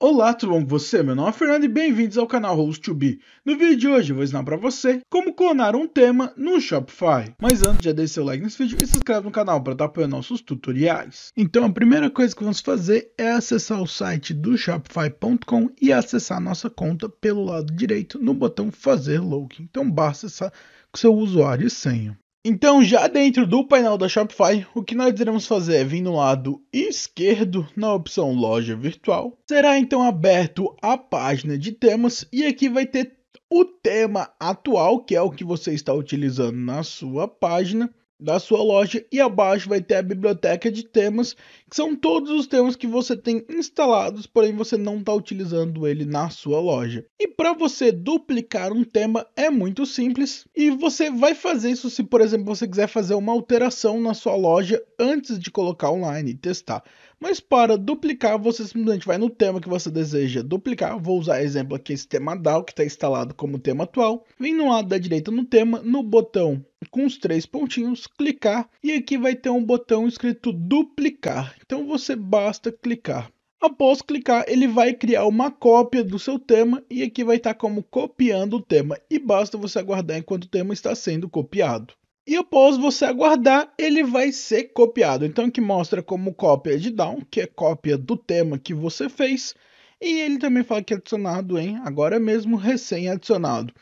Olá, tudo bom com você? Meu nome é Fernando e bem-vindos ao canal Host2B. No vídeo de hoje eu vou ensinar para você como clonar um tema no Shopify. Mas antes, já deixe seu like nesse vídeo e se inscreve no canal para estar tá apoiando nossos tutoriais. Então a primeira coisa que vamos fazer é acessar o site do Shopify.com e acessar nossa conta pelo lado direito no botão fazer login. Então basta acessar com seu usuário e senha. Então, já dentro do painel da Shopify, o que nós iremos fazer é vir no lado esquerdo, na opção Loja Virtual. Será então aberto a página de temas e aqui vai ter o tema atual, que é o que você está utilizando na sua página da sua loja e abaixo vai ter a biblioteca de temas, que são todos os temas que você tem instalados, porém você não está utilizando ele na sua loja. E para você duplicar um tema é muito simples e você vai fazer isso se, por exemplo, você quiser fazer uma alteração na sua loja antes de colocar online e testar. Mas para duplicar, você simplesmente vai no tema que você deseja duplicar. Vou usar exemplo aqui esse tema DAO, que está instalado como tema atual. Vem no lado da direita no tema, no botão com os três pontinhos, clicar. E aqui vai ter um botão escrito duplicar. Então você basta clicar. Após clicar, ele vai criar uma cópia do seu tema e aqui vai estar tá como copiando o tema e basta você aguardar enquanto o tema está sendo copiado. E após você aguardar, ele vai ser copiado. Então aqui mostra como cópia de down, que é cópia do tema que você fez. E ele também fala que é adicionado em agora mesmo recém-adicionado.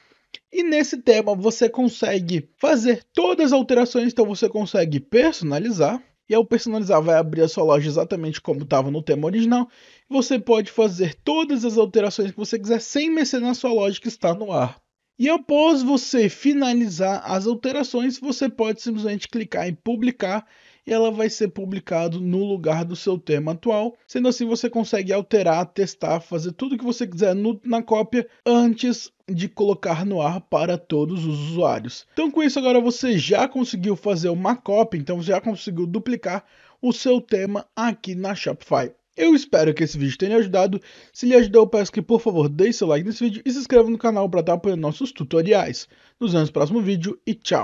E nesse tema você consegue fazer todas as alterações, então você consegue personalizar. E ao personalizar, vai abrir a sua loja exatamente como estava no tema original. Você pode fazer todas as alterações que você quiser sem mexer na sua loja que está no ar. E após você finalizar as alterações, você pode simplesmente clicar em publicar e ela vai ser publicado no lugar do seu tema atual. Sendo assim, você consegue alterar, testar, fazer tudo o que você quiser no, na cópia antes de colocar no ar para todos os usuários. Então, com isso, agora você já conseguiu fazer uma cópia, então já conseguiu duplicar o seu tema aqui na Shopify. Eu espero que esse vídeo tenha ajudado. Se lhe ajudou, eu peço que por favor deixe seu like nesse vídeo e se inscreva no canal para estar apoiando nossos tutoriais. Nos vemos no próximo vídeo e tchau!